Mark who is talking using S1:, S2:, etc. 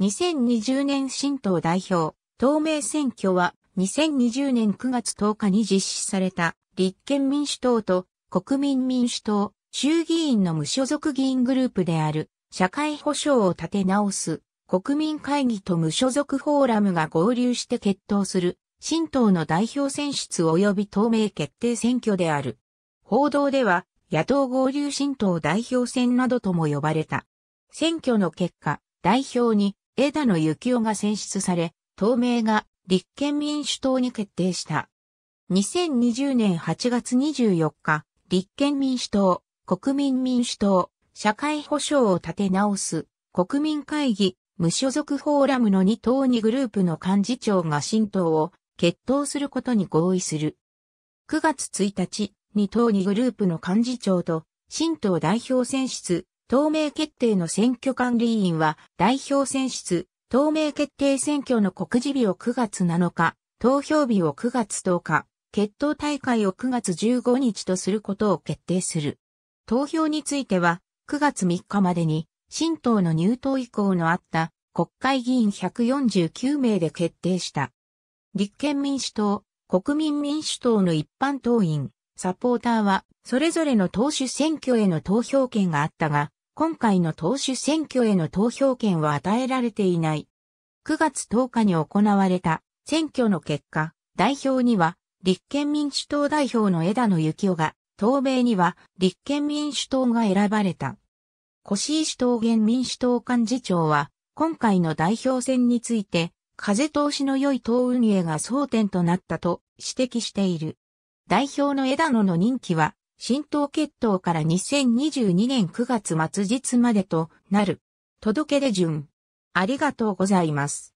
S1: 2020年新党代表、党名選挙は2020年9月10日に実施された立憲民主党と国民民主党、衆議院の無所属議員グループである社会保障を立て直す国民会議と無所属フォーラムが合流して決闘する新党の代表選出及び党名決定選挙である。報道では野党合流新党代表選などとも呼ばれた。選挙の結果、代表に枝野幸男が選出され、党名が立憲民主党に決定した。2020年8月24日、立憲民主党、国民民主党、社会保障を立て直す、国民会議、無所属フォーラムの2党2グループの幹事長が新党を決闘することに合意する。9月1日、2党2グループの幹事長と新党代表選出、透明決定の選挙管理委員は代表選出、透明決定選挙の告示日を9月7日、投票日を9月10日、決闘大会を9月15日とすることを決定する。投票については、9月3日までに、新党の入党意向のあった国会議員149名で決定した。立憲民主党、国民民主党の一般党員、サポーターは、それぞれの党首選挙への投票権があったが、今回の党首選挙への投票権は与えられていない。9月10日に行われた選挙の結果、代表には立憲民主党代表の枝野幸男が、党名には立憲民主党が選ばれた。越石党原民主党幹事長は、今回の代表選について、風通しの良い党運営が争点となったと指摘している。代表の枝野の任期は新党決闘から2022年9月末日までとなる。届け出順。ありがとうございます。